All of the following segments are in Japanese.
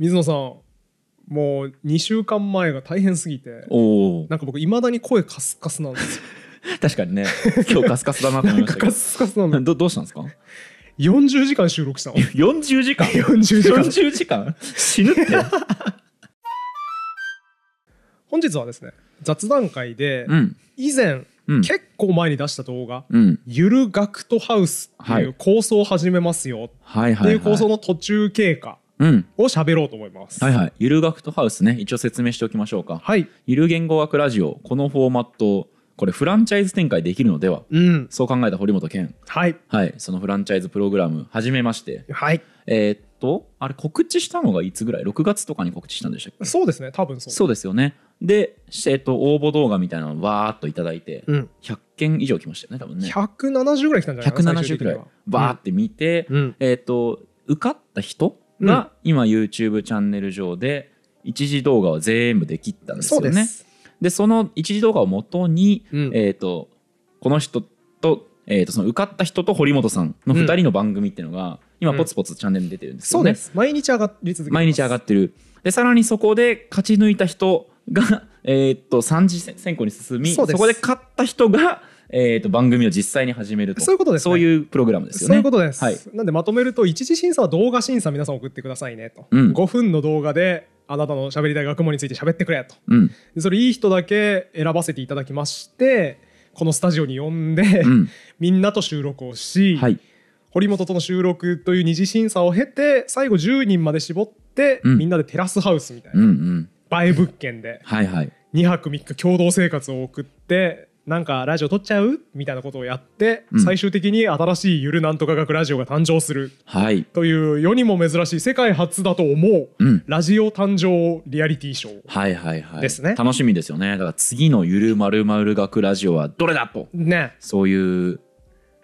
水野さんもう2週間前が大変すぎておなんか僕いまだに声カスカスなんですよ 確かにね今日カスカスだなと思ってカスカスなのどどうしたんですか40時間収録したの40 時間 ?40 時間 ,40 時間死ぬって本日はですね雑談会で以前、うん、結構前に出した動画「うん、ゆるガクトハウス」っていう構想を始めますよっていう構想の途中経過を喋ろうと思います、うん、はいはいゆる学とハウスね一応説明しておきましょうかはいゆる言語学ラジオこのフォーマットこれフランチャイズ展開できるのでは、うん、そう考えた堀本健はい、はい、そのフランチャイズプログラム始めましてはいえー、っとあれ告知したのがいつぐらい6月とかに告知したんでしたっけそうですね多分そうそうですよねで、えっと、応募動画みたいなのをわーっといただいて、うん、100件以上来ましたよね多分ね170ぐらい来たんじゃないですか170ぐらいわーって見て、うん、えっと受かった人が、今 YouTube チャンネル上で一時動画を全部で切ったんですよね。でその一時動画をもとに、うん、えーと、とこの人と,、えー、とその受かった人と堀本さんの2人の番組っていうのが、今ポツポツチャンネルに出てるんですよね、うん、そうです毎日上がり続け毎日上がってるでさらにそこで勝ち抜いた人が、えー、と3次選考に進みそこで勝った人がえーと、番組を実際に始めるとそういうことです、ね、そういうプログラムですよねそういうことです、はい、なんでまとめると一次審査は動画審査皆さん送ってくださいねと、うん、5分の動画であなたの喋りたい学問について喋ってくれと、うん、それいい人だけ選ばせていただきましてこのスタジオに呼んで、うん、みんなと収録をし、はい、堀本との収録という二次審査を経て最後10人まで絞って、うん、みんなでテラスハウスみたいな、うんうん、映え物件で2泊3日共同生活を送ってなんかラジオ撮っちゃうみたいなことをやって、うん、最終的に新しいゆるなんとか学ラジオが誕生する、はい、という世にも珍しい世界初だと思う、うん、ラジオ誕生リアリティショーはいはいはい、楽しみですよねだから次のゆるまるまる学ラジオはどれだと、ね、そういう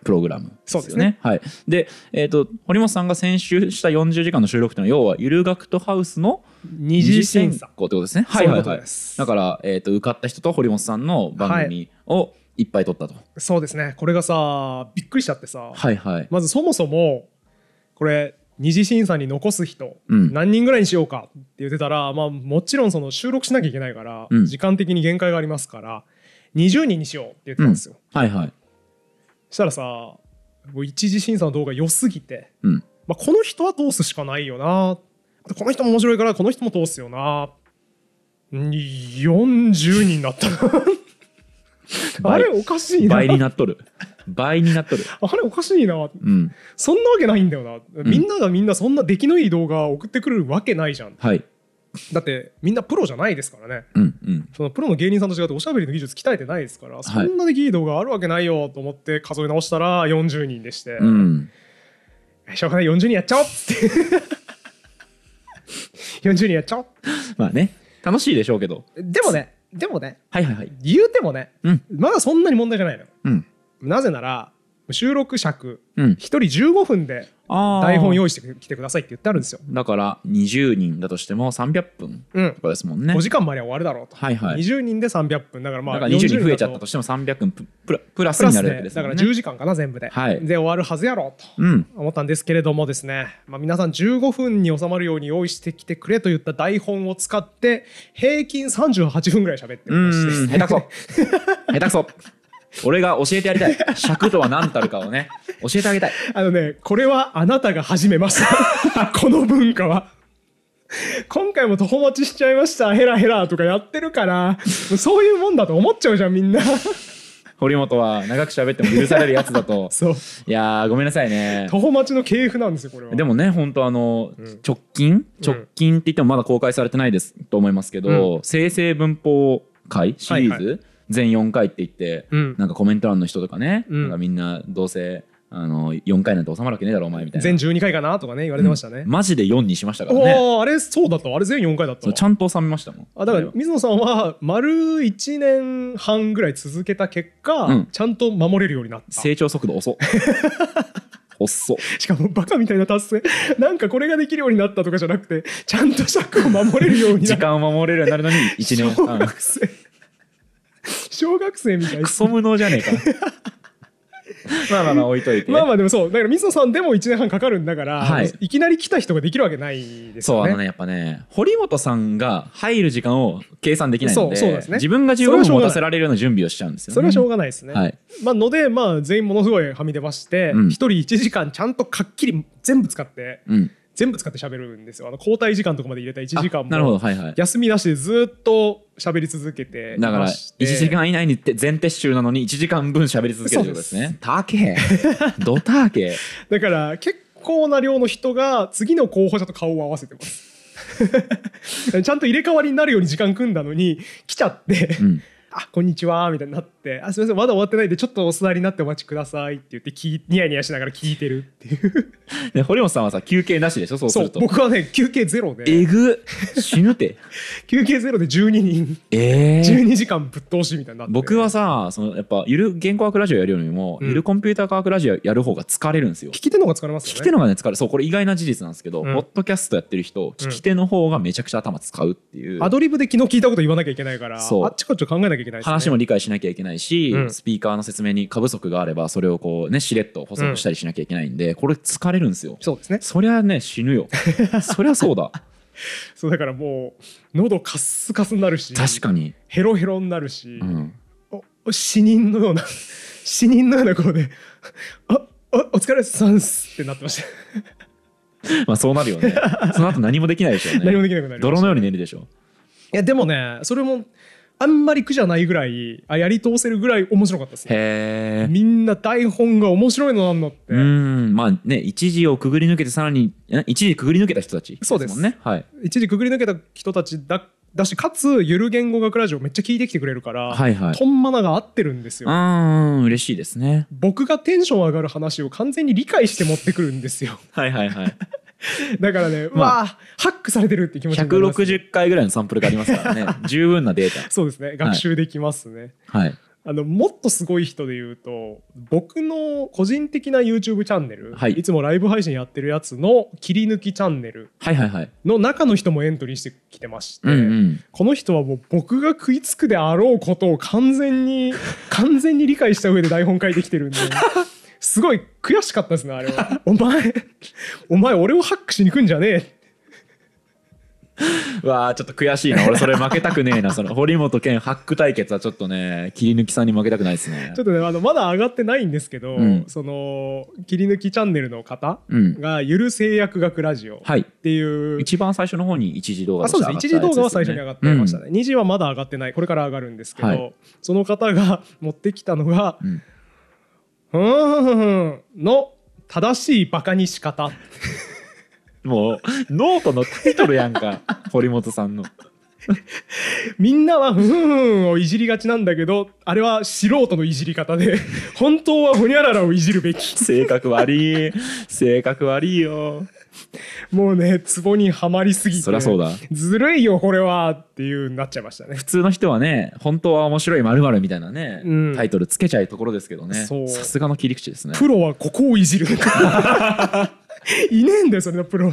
プログラム、そうですね。はい、で、えーと、と堀本さんが先週した40時間の収録というのは要はゆる学とハウスの「二次選考ってことですね。はいはいはい。だからえっ、ー、と受かった人と堀本さんの番組をいっぱい撮ったと、そうですね。これがさびっくりしちゃってさ。はいはい。まずそもそもこれ二次審査に残す人、うん、何人ぐらいにしようかって言ってたら、まあ、もちろんその収録しなきゃいけないから、うん、時間的に限界がありますから20人にしようって言ってたんですよ、うん、はいはいしたらさ一次審査の動画良すぎて、まあ、この人は通すしかないよなっこの人も面白いからこの人も通すよな40人だったな あれおかしいな倍になっとる倍になっとるあれおかしいな、うん、そんなわけないんだよな、みんながみんなそんな出来のいい動画送ってくるわけないじゃん、はい、だってみんなプロじゃないですからね、うんうん、そのプロの芸人さんと違っておしゃべりの技術鍛えてないですから、そんな出来いい動画あるわけないよと思って数え直したら40人でして、うん、しょうがない40人やっちゃおうって40人やっちゃおうまあね楽しいでしょうけどでもねでもねはいはいはい言うてもね、うん、まだそんなに問題じゃないのよ、うん、なぜなら収録尺、うん、1人15分で台本用意してきてくださいって言ってあるんですよだから20人だとしても300分とかですもんね、うん、5時間まで終わるだろうと、はいはい、20人で300分だからまあ2 0人増えちゃったとしても300分プラプラスになるわけです、ね、だから10時間かな全部で、はい、で終わるはずやろうと思ったんですけれどもですね、まあ、皆さん15分に収まるように用意してきてくれといった台本を使って平均38分ぐらい喋ってまして、下手くそ 下手くそ俺が教えてやりたい。尺とは何たるかをね、教えてあげたい。あのね、これはあなたが始めました。この文化は。今回も徒歩待ちしちゃいました。ヘラヘラとかやってるから、そういうもんだと思っちゃうじゃん、みんな。堀本は長く喋っても許されるやつだと いやごめんなさいね徒歩待ちの系譜なんですよこれはでもね本当あの、うん、直近直近って言ってもまだ公開されてないですと思いますけど、うん、生成文法会シリーズ、はいはい全4回って言って、うん、なんかコメント欄の人とかね、うん、なんかみんなどうせあの4回なんて収まるわけねえだろお前みたいな全12回かなとかね言われてましたね、うん、マジで4にしましたからねあれそうだったあれ全4回だったちゃんと収めましたもんあだから水野さんは丸1年半ぐらい続けた結果、うん、ちゃんと守れるようになった成長速度遅 遅しかもバカみたいな達成なんかこれができるようになったとかじゃなくてちゃんと尺を守れるようになる時間を守れるようになるのに1年半小学生みたいクソ無能じゃねえか まあまあまあ置いといて、まあまあでもそうだから水野さんでも1年半かかるんだから、はい、いきなり来た人ができるわけないですよねそうあのねやっぱね堀本さんが入る時間を計算できないのでそうそうです、ね、自分が15分持たせられるような準備をしちゃうんですよねそれはしょうがないですね、はい、まあのでまあ全員ものすごいはみ出まして、うん、1人1時間ちゃんとかっきり全部使って、うん全部使って喋るんですよあの交代時間とかまで入れた1時間も、はいはい、休みなしでずっと喋り続けてだから1時間以内にって全撤収なのに1時間分喋り続けるってことですねド だから結構な量の人が次の候補者と顔を合わせてます ちゃんと入れ替わりになるように時間組んだのに来ちゃって、うん、あこんにちはみたいになってって「あすみませんまだ終わってないんでちょっとお座りになってお待ちください」って言ってきニヤニヤしながら聞いてるっていうね、堀本さんはさ休憩なしでしょそうすると僕はね休憩ゼロでえぐ死ぬて 休憩ゼロで12人、えー、12時間ぶっ通しみたいになって僕はさそのやっぱゆる原稿学ラジオやるよりも、うん、ゆるコンピューター科学ラジオやる方が疲れるんですよ聞き手の方が疲れますよね聞き手の方がね疲れそうこれ意外な事実なんですけど、うん、ポッドキャストやってる人聞き手の方がめちゃくちゃ頭使うっていう、うん、アドリブで昨日聞いたこと言わなきゃいけないからあっちこっち考えなきゃいけない、ね、話も理解しなきゃいけないないし、うん、スピーカーの説明に過不足があればそれをこうねしれっと補足したりしなきゃいけないんで、うん、これ疲れるんですよそうですねそりゃね死ぬよ そりゃそうだそうだからもう喉カスカスになるし確かにヘロヘロになるし、うん、お死人のような死人のような声で「あおお疲れさんす」ってなってました まあそうなるよねその後何もできないでしょうね 何もできなくなる、ね、泥のように寝るでしょいやでもねそれもあんまり苦じゃないぐらいあやり通せるぐらい面白かったですへみんな台本が面白いのなんのってうんまあね一時をくぐり抜けてさらに一時くぐり抜けた人たちそうですね、はい、一時くぐり抜けた人たちだだしかつゆる言語学ラジオめっちゃ聞いてきてくれるから、はいはい、トンマナが合ってるんですようん嬉しいですね僕がテンション上がる話を完全に理解して持ってくるんですよはいはいはい だからね、まあ、わあハックされてるって気持ち160回ぐらいのサンプルがありますからね 十分なデータそうですね学習できますね、はい、あのもっとすごい人で言うと僕の個人的な YouTube チャンネル、はい、いつもライブ配信やってるやつの切り抜きチャンネルの中の人もエントリーしてきてまして、うんこの人はもう僕が食いつくであろうことを完全に完全に理解した上で台本書いてきてるんで すごい悔しかったですねあれは お前お前俺をハックしに行くんじゃねえ わあちょっと悔しいな俺それ負けたくねえなその堀本健ハック対決はちょっとね切り抜きさんに負けたくないですねちょっとねあのまだ上がってないんですけど、うん、その切り抜きチャンネルの方が「ゆる製薬学ラジオ」っていう、はい、一番最初の方に一時動画が上がったです、ね、一時動画は最初に上がってましたね、うん、二次はまだ上がってないこれから上がるんですけど、はい、その方が持ってきたのが、うんうんの正しいバカにし方 もうノートのタイトルやんか堀本さんのみんなは、ふふんをいじりがちなんだけど、あれは素人のいじり方で、本当はほにゃららをいじるべき。性格悪い。性格悪いよ。もうね、ツボにはまりすぎて。そりゃそうだ。ずるいよ、これは。っていうなっちゃいましたね。普通の人はね、本当は面白いまるみたいなね、うん、タイトルつけちゃうところですけどね。さすがの切り口ですね。プロはここをいじる。いねえんだよ、それのプロ。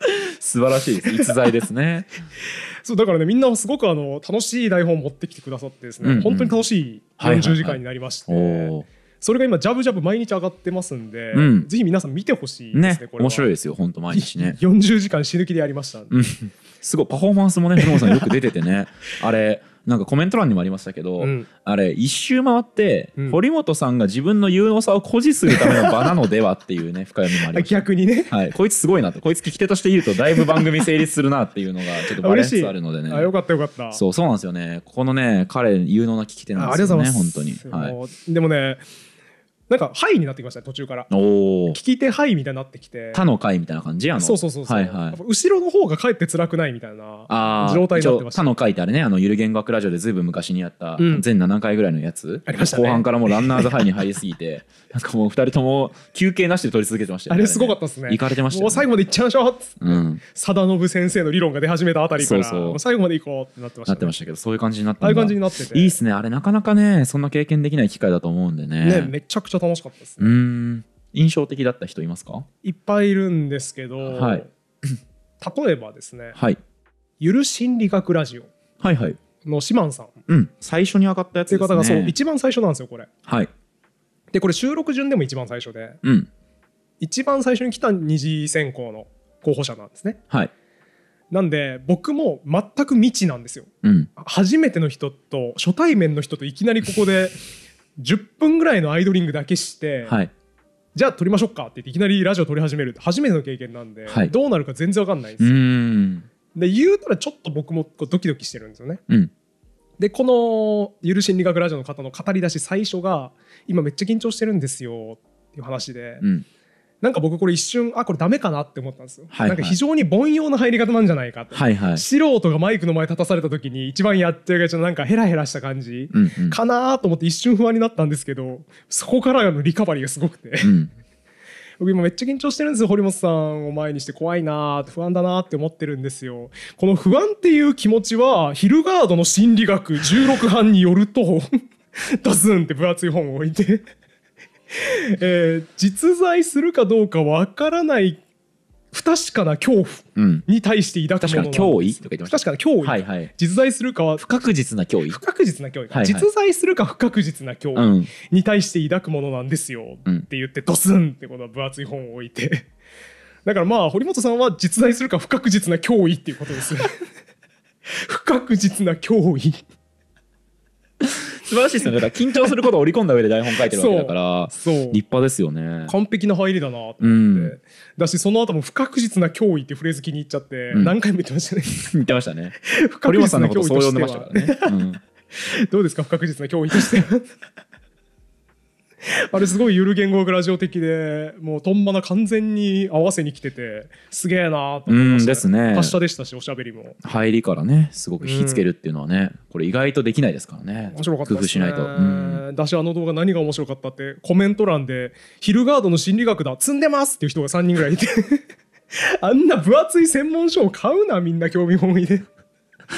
素晴らしいです逸材ですね そうだからねみんなすごくあの楽しい台本を持ってきてくださってですね、うんうん、本当に楽しい40時間になりまして、はいはいはい、それが今ジャブジャブ毎日上がってますんで、うん、ぜひ皆さん見てほしいですね、ね、これ面白いですよ本当毎日ね40 時間死ぬ気でやりました、うん、すごいパフォーマンスもね本さんよく出ててねあれなんかコメント欄にもありましたけど、うん、あれ一周回って、うん、堀本さんが自分の有能さを誇示するための場なのではっていうね深読みもありました逆にね、はい、こいつすごいなとこいつ聞き手としているとだいぶ番組成立するなっていうのが ちょっとバレンスあるのでねあよかったよかったそうそうなんですよねここのね彼有能な聞き手なんですよね本当に、はい、でもねなんか「はい」になってきました途中から聞き手「はい」みたいになってきて他の会みたいな感じやのそうそうそうそう、はいはい、後ろの方がかえって辛くないみたいな状態になってました他の会ってあれねあのゆる言学ラジオでずいぶん昔にやった全7回ぐらいのやつ、ました。後半からもうランナーズハイに入りすぎて なんかもう2人とも休憩なしで取り続けてました、ね、あれすごかったですね行かれてました、ね、もう最後まで行っちゃいましょうっって、うん、信先生の理論が出始めたあたりからそうそう最後まで行こうってなってました、ね、なってましたけどそういう感じになってああいう感じになってていいっすねあれなかなかねそんな経験できない機会だと思うんでねねめちゃくちゃゃ楽しかったですね、印象的だった人いますかいっぱいいるんですけど、はい、例えばですね、はい、ゆる心理学ラジオはいはいのシマンさん、うん、最初に上がったやつです、ね、っていう方がそう一番最初なんですよこれはいでこれ収録順でも一番最初で、うん、一番最初に来た二次選考の候補者なんですねはいなんで僕も全く未知なんですよ、うん、初めての人と初対面の人といきなりここで10分ぐらいのアイドリングだけして、はい、じゃあ撮りましょうかって言っていきなりラジオ撮り始めるって初めての経験なんで、はい、どうなるか全然分かんないんですよ。で言うたらちょっと僕もドキドキしてるんですよね。うん、でこの「ゆる心理学ラジオ」の方の語り出し最初が「今めっちゃ緊張してるんですよ」っていう話で。うなんか僕これ一瞬あこれダメかなって思ったんですよ、はいはい、なんか非常に凡庸な入り方なんじゃないかっはいはい、素人がマイクの前立たされた時に一番やってるがちのなんかヘラヘラした感じかなと思って一瞬不安になったんですけどそこからのリカバリーがすごくて、うん、僕今めっちゃ緊張してるんですよ堀本さんを前にして怖いな不安だなって思ってるんですよこの不安っていう気持ちはヒルガードの心理学16版によるとドス ンって分厚い本を置いて えー、実在するかどうかわからない不確かな恐怖に対して抱くものなんです、うん、確かな脅威とか言ってました不確かな脅威、はいはい、実在するかは不確実な脅威不確実な脅威、はいはい、実在するか不確実な脅威に対して抱くものなんですよって言ってドスンってことは分厚い本を置いて だからまあ堀本さんは実在するか不確実な脅威っていうことです 不確実な脅威素晴らしいですよね。だから緊張することを織り込んだ上で台本書いてるわけだから、そう立派ですよね。完璧な入りだなと思って、うん、だしその後も不確実な脅威ってフレーズ気に入っちゃって、何回も言ってましたね。言ってましたね。不確実な脅威としては。ね。どうですか不確実な脅威としては。あれすごいゆる言語学ラジオ的でもうとんばな完全に合わせに来ててすげえなーと思いました、ね、ですね達者でしたしおしゃべりも入りからねすごく火つけるっていうのはね、うん、これ意外とできないですからね面白かった、ね、工夫しないと、うん、だしあの動画何が面白かったってコメント欄で「ヒルガードの心理学だ積んでます!」っていう人が3人ぐらいいて あんな分厚い専門書を買うなみんな興味本位で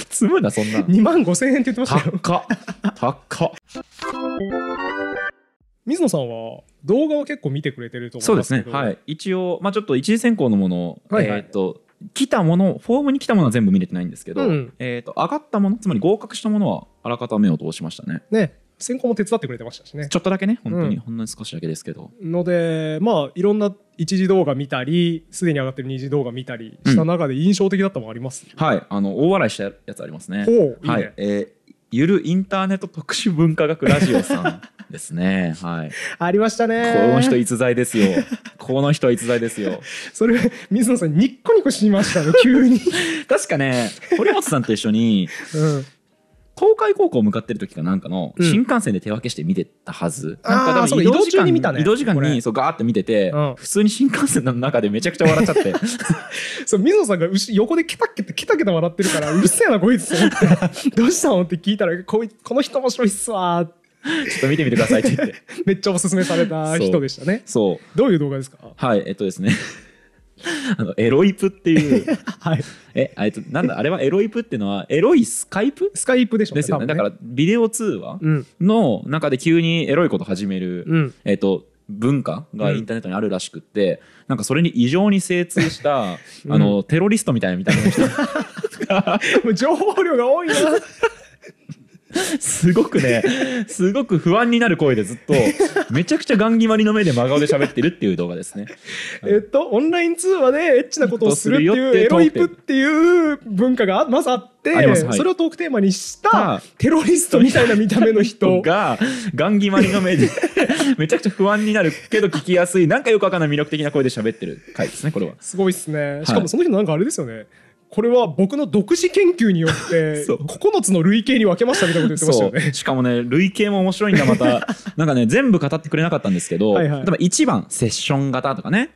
積むなそんな2万5千円って言ってましたよ高っ高っ水野さんは動画は結構見てくれてると思そうですね、はい、一応、まあ、ちょっと一次選考のものを、はいはい、えー、っと来たものフォームに来たものは全部見れてないんですけど、うん、えーっと、上がったものつまり合格したものはあらかた目を通しましたね。ね選考も手伝ってくれてましたしねちょっとだけね本当に、うん、ほんの少しだけですけどのでまあいろんな一次動画見たりすでに上がってる二次動画見たりした中で印象的だったもあります、うん、はいあの大笑いしたやつありますねほう、はい、ね、えーゆるインターネット特殊文化学ラジオさんですね。はい。ありましたね。この人逸材ですよ。この人逸材ですよ。それ、水野さん、ニッコニコしましたね、急に。確かね、堀本さんと一緒に、うん、東海高校向かってる時かなんかの、新幹線で手分けして見てたはず。あなんかでそ移動時中間に見たね移動時間にそうガーって見てて、うん普通に新幹線の中でめちゃくちゃ笑っちゃって。そう水野さんがうし横でケタケタケタケタ笑ってるから うるせえなこいつと思ってどうしたのって聞いたらこいこの人面白いっすわーってちょっと見てみてくださいって言って。めっちゃおすすめされた人でしたねそう。どういう動画ですかはい、えっとですね。あのエロイプっていう、はい、えあいつなんだあれはエロイプっていうのはエロいスカイプスカイプでしょですよね、ね、だからビデオ通話の中で急にエロいこと始める、うん、えっ、ー、と文化がインターネットにあるらしくって、うん、なんかそれに異常に精通した、うん、あのテロリストみたいなみたいな人情報量が多いなすごくね、すごく不安になる声でずっと、めちゃくちゃガン決まりの目で真顔で喋ってるっていう動画ですね。えっと、オンライン通話でエッチなことをするっていうエロイプっていう文化がまずあって、はい、それをトークテーマにしたテロリストみたいな見た目の人が、ガン決まりの目で めちゃくちゃ不安になるけど聞きやすい、なんかよくわかんない魅力的な声で喋ってる回ですね、これは。すごいっすね。しかもその人なんかあれですよね。はいこれは僕の独自研究によって9 つの類型に分けましたみたいなこと言ってましたよねしかもね類型も面白いんだまた なんかね全部語ってくれなかったんですけど、はいはい、例えば1番セッション型とかね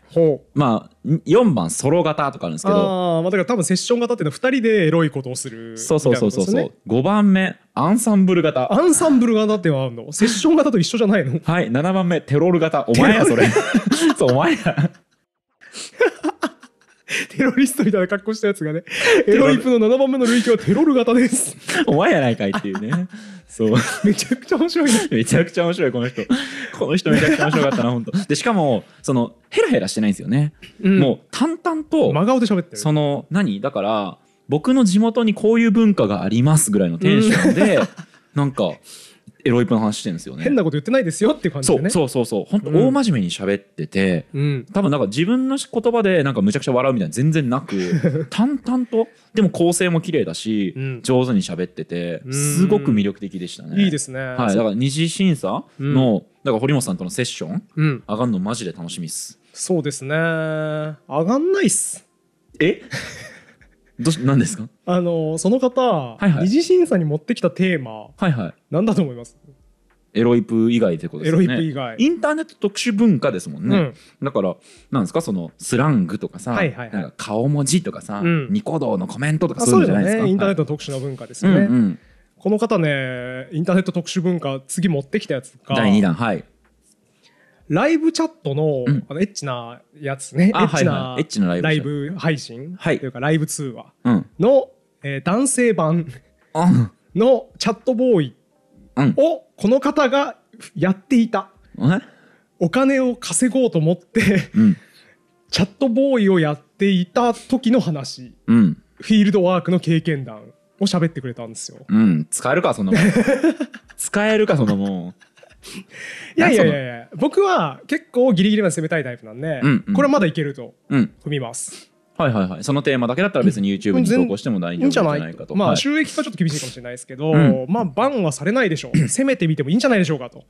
まあ4番ソロ型とかあるんですけどあ、まあ、だから多分セッション型っていうのは2人でエロいことをする、ね、そうそうそうそうそう5番目アンサンブル型アンサンブル型ってのはあるのセッション型と一緒じゃないのはい7番目テロール型お前やそれ そうお前やテロリストみたいな格好したやつがね、エロイプの7番目の類型はテロル型です。お前やないかいっていうね。そう。めちゃくちゃ面白い、ね。めちゃくちゃ面白い、この人。この人めちゃくちゃ面白かったな、本当で、しかも、その、ヘラヘラしてないんですよね。うん、もう、淡々と。真顔で喋ってる。その、何だから、僕の地元にこういう文化がありますぐらいのテンションで、うん、なんか、エロイプの話してんですよね変なこと言ってないですよっていう感じでねそうそうそう本当大真面目に喋ってて、うん、多分なんか自分の言葉でなんかむちゃくちゃ笑うみたいな全然なく 淡々とでも構成も綺麗だし、うん、上手に喋っててすごく魅力的でしたねいいですね、はい、だから二次審査の、だから堀本さんとのセッション、うん、上がるのマジで楽しみっすそうですね上がんないっすえどうし、何ですかあの、その方、はいはい二次審査に持ってきたテーマ、はいはい。なんだと思いますエロイプ以外ってことですね。エロイプ以外インターネット特殊文化ですもんね。だから、なんですか、そのスラングとかさ、はいはいはいなんか顔文字とかさ、うんニコ動のコメントとかあそういうのじゃないですか。ね。インターネットの特殊な文化ですよね。はいうんうんこの方ね、インターネット特殊文化、次持ってきたやつが、第2弾、はい。ライブチャットの,、あのエッチなやつねエッチな,、エッチなライブ配信、というかライブ通話の、え男性版 のチャットボーイをこの方がやっていた、うん、お金を稼ごうと思って、うん、チャットボーイをやっていた時の話、うん、フィールドワークの経験談を喋ってくれたんですよ。うん、使えるかそんなもん 使えるかそんなもんいやいやいやいや僕は結構ギリギリまで攻めたいタイプなんで、うんうんこれはまだいけると踏みます、はいはいはいそのテーマだけだったら別に YouTube に投稿しても大い丈んじゃ夫じゃないいかととまあ収益化はちょっと厳しいかもしれないですけど、うんまあバンはされないでしょう攻めてみてもいいんじゃないでしょうかと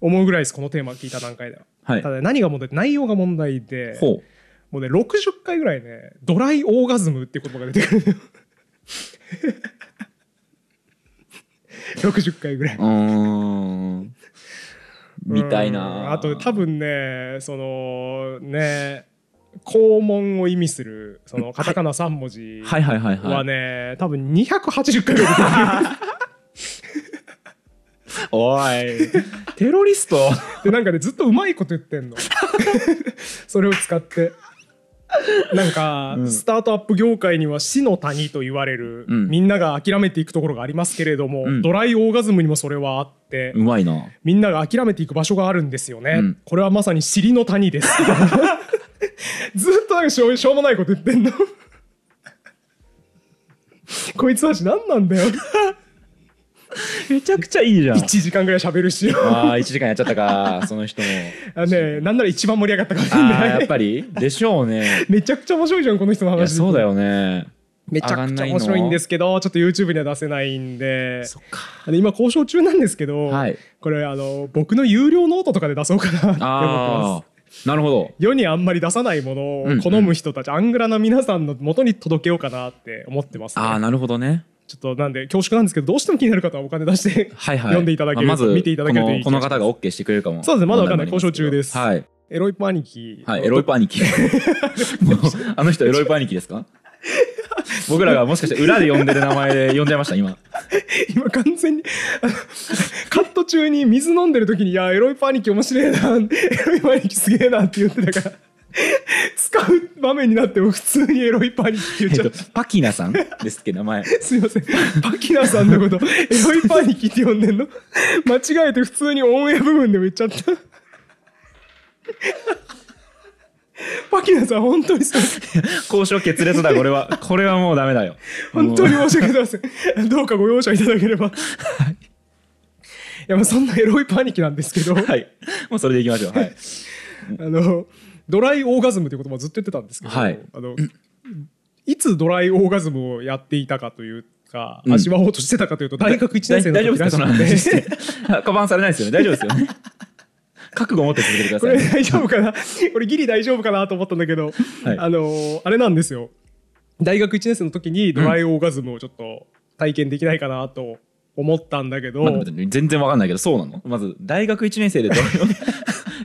思うぐらいですこのテーマ聞いた段階では、はいただ何が問題って内容が問題でほうもうね60回ぐらいねドライオーガズムっていう言葉が出てくる60 回ぐらいうんみたいな。あと多分ねそのね肛門を意味するそのカタカナ3文字はね、はいはいはい、多分280回ぐらいおい テロリストでなんかねずっとうまいこと言ってんの それを使って なんか、スタートアップ業界には死の谷と言われる、みんなが諦めていくところがありますけれども、ドライオーガズムにもそれはあって。うまいなみんなが諦めていく場所があるんですよね、これはまさに尻の谷です ずっとなんかしょうもないこと言ってんの こいつはし何なんだよめちゃくちゃいいじゃん。1時間ぐらい喋るしよ。ああ、1時間やっちゃったか、その人も。あねなんなら一番盛り上がったかもしれない。やっぱりでしょうね。めちゃくちゃ面白いじゃん、この人の話。そうだよね。めちゃくちゃ面白いんですけどちょっと YouTube には出せないんでそっか。今交渉中なんですけど、はい、これあの僕の有料ノートとかで出そうかなって思ってます。なるほど世にあんまり出さないものを好む人たち、うんうん、アングラの皆さんのもとに届けようかなって思ってます、ね、ああなるほどねちょっとなんで恐縮なんですけどどうしても気になる方はお金出して、はい、読んでいただける、まあ、まず見ていただけるといいこの方が OK してくれるかもそうですねまだ分かんない交渉中ですはいエロイプ兄貴はいエロイプ兄貴あの人エロイプ兄貴ですか 僕らがもしかして裏で呼んでる名前で呼んじゃいました今今完全にカット中に水飲んでる時に「いやエロイパニキ面白いな エロイパニキすげえな」って言ってたから使う場面になっても普通にエロいパニクって言っちゃう、えっと、パキナさんですっけ名前 すいませんパキナさんのことエロいパニックって呼んでんの間違えて普通にオンエア部分でも言っちゃったパキナさん本当にすう交渉決裂だこれはこれはもうダメだよ本当に申し訳ございませんどうかご容赦いただければ、い、やまあそんなエロいパニックなんですけどはいもうそれでいきましょうはいあのドライオーガズムという言葉をずっと言ってたんですけど、はい、あのいつドライオーガズムをやっていたかというか、うん、味わおうとしてたかというと大学1年生の時らしくて カバンされないですよね大丈夫ですよね覚悟を持って続けてください、ね、これ大丈夫かなこれギリ大丈夫かなと思ったんだけど、はい、あのあれなんですよ大学1年生の時にドライオーガズムをちょっと体験できないかなと思ったんだけど、うん全然わかんないけどそうなのまず大学1年生でドライオーガズム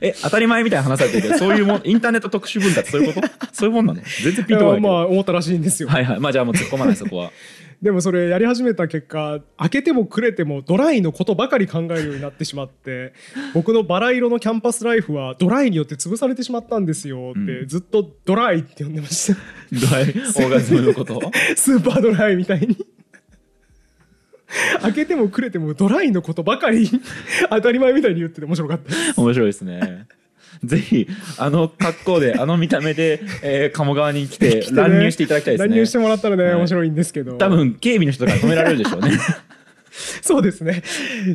え、当たり前みたいな話されて、けど、そういうもん、インターネット特殊文化ってそういうこと そういうもんなの全然ピートはまあ、思ったらしいんですよ。はいはい。まあ、じゃあもう突っ込まない、そこは。でもそれやり始めた結果開けてもくれてもドライのことばかり考えるようになってしまって僕のバラ色のキャンパスライフはドライによって潰されてしまったんですよって、うん、ずっとドライって呼んでましたドライオーガズムのことスーパードライみたいに 開けてもくれてもドライのことばかり 当たり前みたいに言ってて面白かった面白いですね ぜひあの格好であの見た目で、えー、鴨川に来て来てね乱入していただきたいですね乱入してもらったらね、はい面白いんですけど多分警備の人から止められるでしょうね そうですね。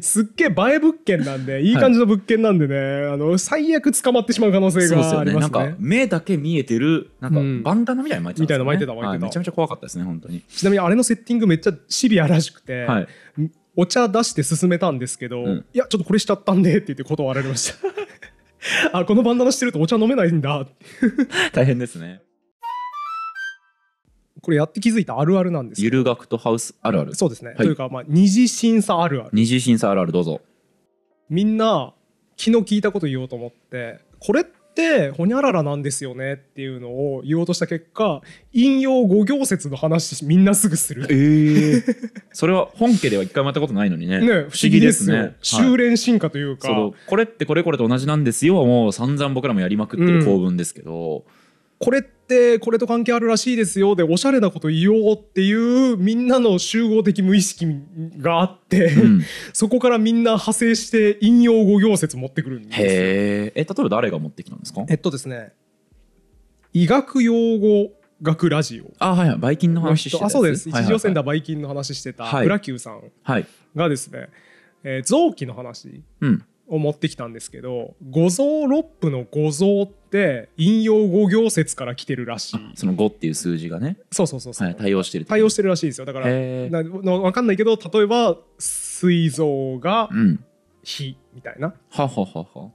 すっげえ映え物件なんで、いい感じの物件なんでね、はい、あの、最悪捕まってしまう可能性がありますね。すねなんか、目だけ見えてる、なんか、バンダナみたいな巻いてた、ね、みたいな巻いてた、巻いてた、はい、めちゃめちゃ怖かったですね、本当に。ちなみに、あれのセッティングめっちゃシビアらしくて、はい、お茶出して進めたんですけど、うん、いや、ちょっとこれしちゃったんで、って言って断られました。あ、このバンダナしてるとお茶飲めないんだ。大変ですね。これやって気づいたあるあるなんですゆるがくとハウスあるあるそうですね、はい、というか、まあ、二次審査あるある二次審査あるあるどうぞみんな昨日聞いたこと言おうと思ってこれってほにゃららなんですよねっていうのを言おうとした結果引用五行説の話みんなすぐする、えー、それは本家では一回もやったことないのにねね不思議ですね修練進化というか、はい、これってこれこれと同じなんですよもう散々僕らもやりまくってる構文ですけど、うんこれってこれと関係あるらしいですよでおしゃれなこと言おうっていうみんなの集合的無意識があって、うん、そこからみんな派生して引用語行説持ってくるんですよ。へえ例えば誰が持ってきたんですかえっとですね医学用語学ラジオあ、はい、はい、バイキンの話してた、あそうです、はいはい、一次予選ではバイキンの話してた、はブラキューさんがですね、はい、えー、臓器の話、うんを持ってきたんですけど五臓六腑の五臓」って引用五行説から来てるらしいその五っていう数字がねそうそうそうそう、はい、対応してる対応してるらしいですよだからな分かんないけど例えば膵臓が火みたいな、うん、はははは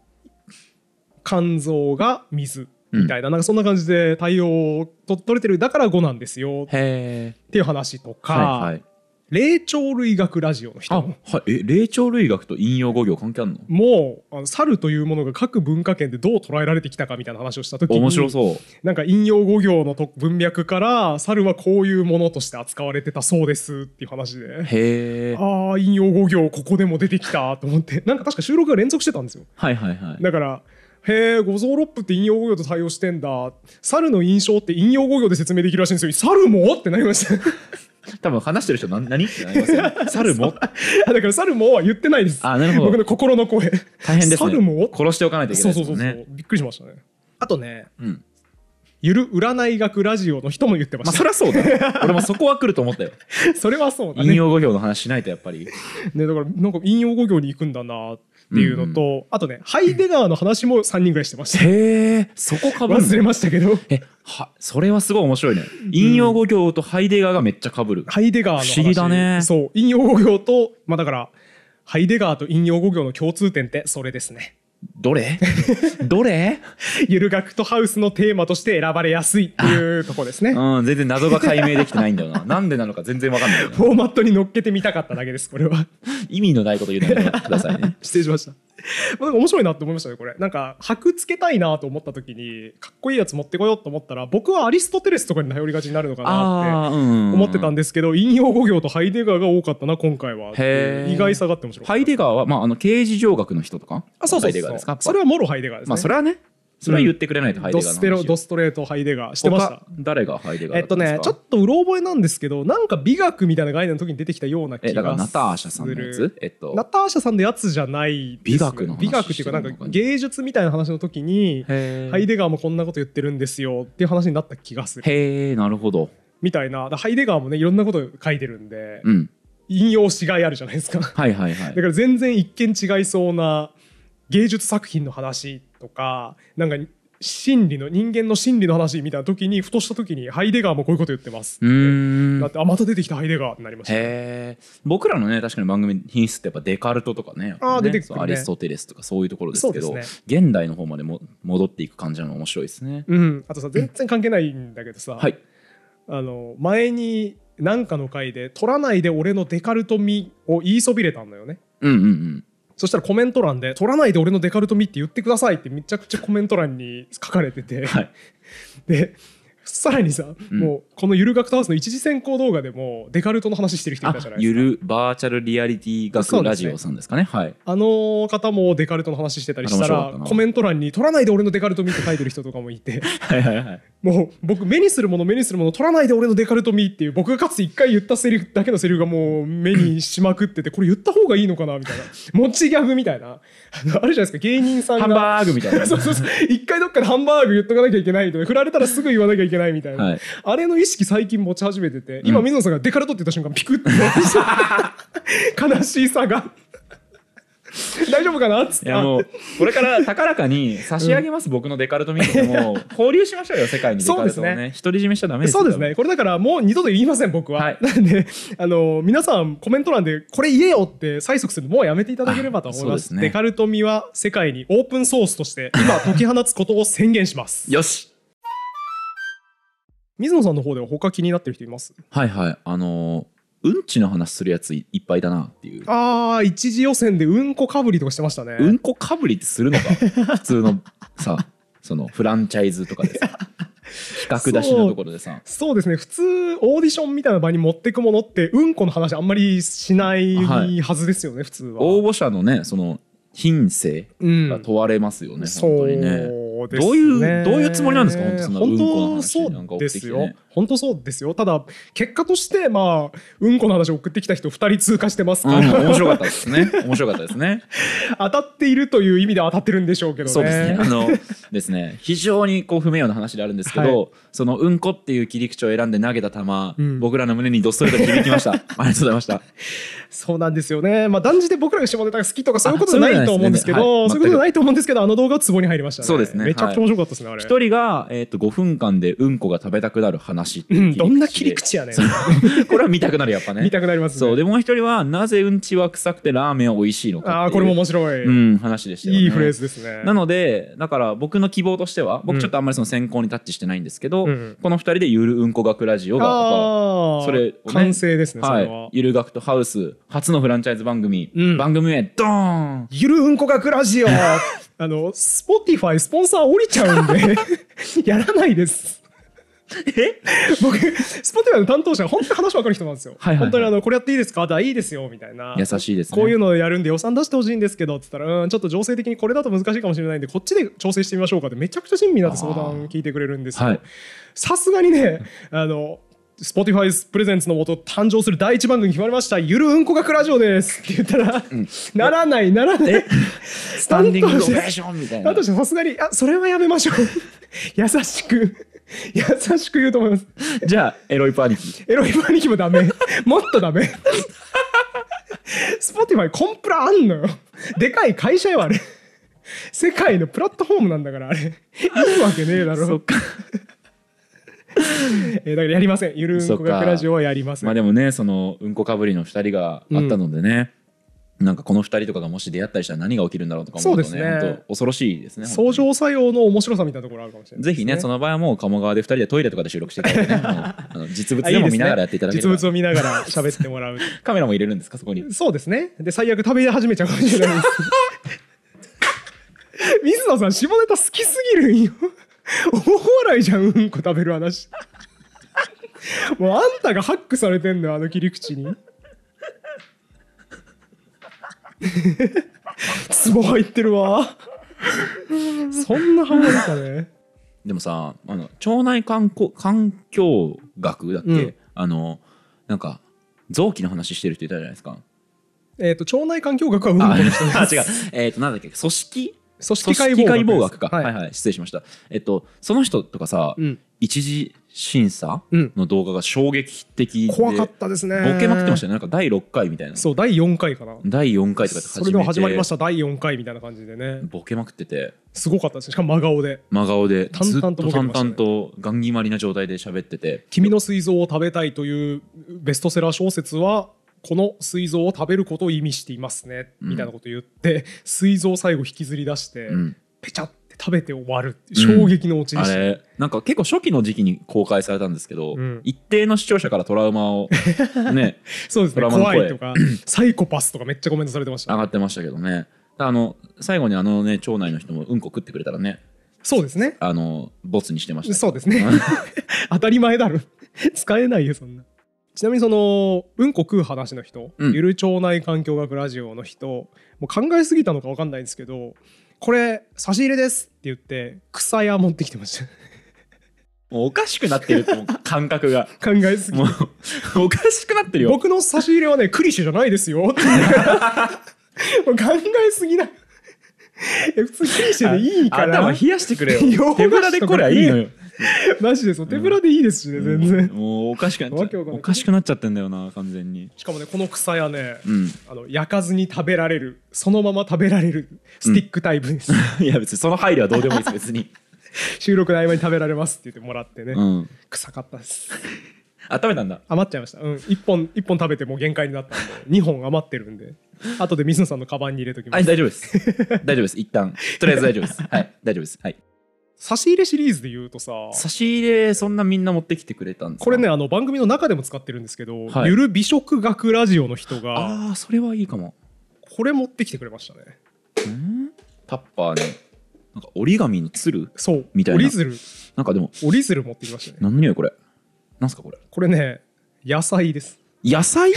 肝臓が水みたいななんかそんな感じで対応と取れてるだから5なんですよっていう話とか、はいはい、霊長類学ラジオの人あはいえ霊長類学と引用語行関係あるのもうあの猿というものが各文化圏でどう捉えられてきたかみたいな話をした時に面白そうなんか引用語行のと文脈から猿はこういうものとして扱われてたそうですっていう話でへえああ引用語行ここでも出てきたと思ってなんか確か収録が連続してたんですよはいはいはいだからへえ、五臓六腑って引用語行と対応してんだ。猿の印象って引用語行で説明できるらしいんですよ。猿もってなりました 多分話してる人何何ってなりますよ、猿もだから猿もは言ってないですあなるほど僕の心の声大変です、ね、ルも殺しておかないといけないですねそうそうそうびっくりしましたねあとね、うん、ゆる占い学ラジオの人も言ってました、まあ、そりゃそうだ俺もそこは来ると思ったよ それはそうだ、ね、引用語行の話しないとやっぱりねだからなんか引用語行に行くんだなっていうのと、あとねハイデガーの話も3人ぐらいしてましたへえそこか忘れましたけどえはそれはすごい面白いね引用語行とハイデガーがめっちゃかぶる、ハイデガーの不思議だねそう引用語行とまあだからハイデガーと引用語行の共通点ってそれですねどれ どれゆる学とハウスのテーマとして選ばれやすいっていうとこですね。うん、全然謎が解明できてないんだよな。なんでなのか全然わかんない。フォーマットに乗っけてみたかっただけです、これは。意味のないこと言うのやめてくださいね。失礼しました。面白いなって思いましたねこれなんか箔つけたいなと思った時にかっこいいやつ持ってこようと思ったら僕はアリストテレスとかに頼りがちになるのかなって思ってたんですけど引用語行とハイデガーが多かったな今回は意外さがって面白いハイデガーは、まあ、あの刑事上学の人とかあそうそうそうそれはモロハイデガーですね、まあ、それはねそれは言ってくれないとハイデガーの話、うん、ドストレートハイデガーしてました誰がハイデガーえっとねちょっとうろ覚えなんですけどなんか美学みたいな概念の時に出てきたような気がするだからナターシャさんのやつ、えっと、ナターシャさんのやつじゃない美学の美学っていうかなんか芸術みたいな話の時にハイデガーもこんなこと言ってるんですよっていう話になった気がするへえなるほどみたいなハイデガーもねいろんなこと書いてるんで、うん、引用しがいあるじゃないですかはいはい、はい、だから全然一見違いそうな芸術作品の話ってとかなんか心理の人間の心理の話みたいな時にふとした時にハイデガーもこういうこと言ってますだってあまた出てきたハイデガーってなりました、え。僕らのね確かに番組品質ってやっぱデカルトとかねあ出てくる、ね、アリストテレスとかそういうところですけど、ね、現代の方までも戻っていく感じなの面白いですね、うん、あとさ全然関係ないんだけどさ、はい、あの前に何かの回で「取らないで俺のデカルト味」を言いそびれたんだよね。うんうんうんそしたらコメント欄で「取らないで俺のデカルト見って言ってください」ってめちゃくちゃコメント欄に書かれてて、はい、でさらにさ、うん、もうこのゆる学徒ハウスの一次選考動画でもデカルトの話してる人いたじゃないですかゆるバーチャルリアリティ学ラジオさんですかね、ね、はいあの方もデカルトの話してたりしたらコメント欄に「取らないで俺のデカルト見」って書いてる人とかもいてはいはい、はい、もう僕目にするもの目にするもの取らないで俺のデカルト見っていう僕がかつて一回言ったセリフだけのセリフがもう目にしまくってて これ言った方がいいのかなみたいな持ちギャグみたいなあるじゃないですか芸人さんがハンバーグみたいな そうそうそう一回どっかでハンバーグ言っとかなきゃいけないとか振られたらすぐ言わなきゃいけないみたいな、はい、あれの意思識最近持ち始めてて、今水野さんがデカルトってた瞬間ピクッて 悲しさが大丈夫かなっつっていやもうこれから高らかに差し上げます、うん、僕のデカルトミンも 交流しましょうよ世界にデカルトをねね独り占めしちゃダメですそうですねこれだからもう二度と言いません僕は、はい、なんであの皆さんコメント欄でこれ言えよって催促するのもうやめていただければと思います、ね、デカルトミは世界にオープンソースとして今解き放つことを宣言しますよし水野さんの方では他気になってる人いますはいはいあのうんちの話するやついっぱいだなっていうああ一次予選でうんこかぶりとかしてましたねうんこかぶりってするのか 普通のさそのフランチャイズとかでさ 企画出しのところでさそうですね普通オーディションみたいな場に持ってくものってうんこの話あんまりしないはずですよね、はい、普通は応募者のねその品性が問われますよね、うん、本当にねですね。どういう、どういうつもりなんですか、本当そうですよ。本当そうですよただ結果としてまあうんこの話を送ってきた人2人通過してますから、うん、面白かったですね面白かったですね 当たっているという意味では当たってるんでしょうけどねそうですねあのですね非常にこう不名誉な話であるんですけど、はい、そのうんこっていう切り口を選んで投げた球、うん、僕らの胸にどっそりと響きました ありがとうございましたそうなんですよねまあ断じて僕らが下ネタが好きとかそういうことないと思うんですけどそういうことないと思うんですけどあの動画はツに入りましたねそうですねめちゃくちゃ面白かったですね、はい、あれ一人がえっ、と5分間でうんこが食べたくなる話話うん、どんな切り口やねん これは見たくなるやっぱね見たくなります、ね、そうでもう一人はなぜうんちは臭くてラーメンは美味しいのかあこれも面白い、うん、話でしたよ、ね、いいフレーズですねなのでだから僕の希望としては僕ちょっとあんまりその選考にタッチしてないんですけど、うん、この二人でゆるうんこ学ラジオがそれ、ね、完成ですねはい、ゆる学とハウス初のフランチャイズ番組、うん、番組名ドーンゆるうんこ学ラジオ あのスポティファイスポンサー降りちゃうんで やらないですえ僕、スポティファイの担当者が本当に話分かる人なんですよ。はいはいはい、本当にあの、これやっていいですかあ、いいですよ、みたいな。優しいです、ね、こういうのをやるんで予算出してほしいんですけど、つったら、うん、ちょっと情勢的にこれだと難しいかもしれないんで、こっちで調整してみましょうかって、めちゃくちゃ親身になって相談聞いてくれるんですよ。さすがにね、あの、Spotify プレゼンツのもと誕生する第一番組決まりました「ゆるうんこ学ラジオです」って言ったら、うん、ならないならないスタンディングオベーションみたいなだとしてさすがにあそれはやめましょう 優しく優しく言うと思いますじゃあエロいパニキエロいパニキもダメもっとダメ Spotify コンプラあんのよでかい会社よあれ世界のプラットフォームなんだからあれいいわけねえだろそっか えだからやりませんゆるうんこ学ラジオはやりませんまあでもねそのうんこかぶりの2人があったのでね、うん、なんかこの2人とかがもし出会ったりしたら何が起きるんだろうとか思うとねそうですね恐ろしいですね相乗作用の面白さみたいなところあるかもしれない、ね、ぜひねその場合はもう鴨川で2人でトイレとかで収録していただいて、ね、あの実物でも見ながらやっていただければ、ね、実物を見ながら喋ってもらうカメラも入れるんですかそこにそうですねで最悪食べ始めちゃうかもしれないです水野さん下ネタ好きすぎるんよ 大笑いじゃんうんこ食べる話 もうあんたがハックされてんのよあの切り口に ツボ入ってるわそんなハマかねでもさあの腸内環境環境学だっけ、うん、あのなんか臓器の話してる人いたじゃないですかえっ、と腸内環境学はうんこの人ですあ違うえっ、ー、となんだっけ組織組織解剖学か、はい、はいはい、失礼しましたえっとその人とかさ、うん、一時審査の動画が衝撃的で、怖かったですねボケまくってましたねなんか第6回みたいなそう第4回かな第4回とかってそれで始まりました第4回みたいな感じでねボケまくっててすごかったですしかも真顔で真顔で淡々と、ね、淡々とりな状態で喋ってて「君の膵臓を食べたい」というベストセラー小説はこの膵臓を食べることを意味していますね、みたいなこと言って膵臓を最後引きずり出して、ペチャって食べて終わる衝撃のオチでした、うん、なんか結構初期の時期に公開されたんですけど、うん、一定の視聴者からトラウマを ねそうですね怖いとか サイコパスとかめっちゃコメントされてました上がってましたけどねあの最後にあのね町内の人もうんこ食ってくれたらねそうですねあのボツにしてましたそうですね 当たり前だろ使えないよそんなちなみにそのうんこ食う話の人、うん、ゆる腸内環境学ラジオの人もう考えすぎたのか分かんないんですけどこれ差し入れですって言って草屋持ってきてましたもうおかしくなってると感覚が 考えすぎもうおかしくなってるよ僕の差し入れはねクリシュじゃないですよ もう考えすぎない普通クリシュでいいから頭冷やしてくれよ 手ぶらでこりゃいいのよ マジでそう手ぶらでいいですしね、うん全然もうおかしくなっちゃっおかしくなっちゃってんだよな完全にしかもねこの草屋ね、うんあの焼かずに食べられるそのまま食べられるスティックタイプです、いや別にその配慮はどうでもいいです 別に収録の合間に食べられますって言ってもらってね、うん臭かったですあ食べたんだ余っちゃいました、うん、1本一本食べてもう限界になったんで2本余ってるんで後で水野さんのカバンに入れときまはすい大丈夫です大丈夫です一旦とりあえず大丈夫ですはい大丈夫ですはい差し入れシリーズで言うとさ差し入れそんなみんな持ってきてくれたんですこれねあの番組の中でも使ってるんですけど、はい、ゆる美食学ラジオの人がああそれはいいかもこれ持ってきてくれましたねタッパーに、ね、なんか折り紙の鶴そうみたいな折り鶴なんかでも折り鶴持ってきましたね何の匂いこれなんすかこれこれね野菜です野菜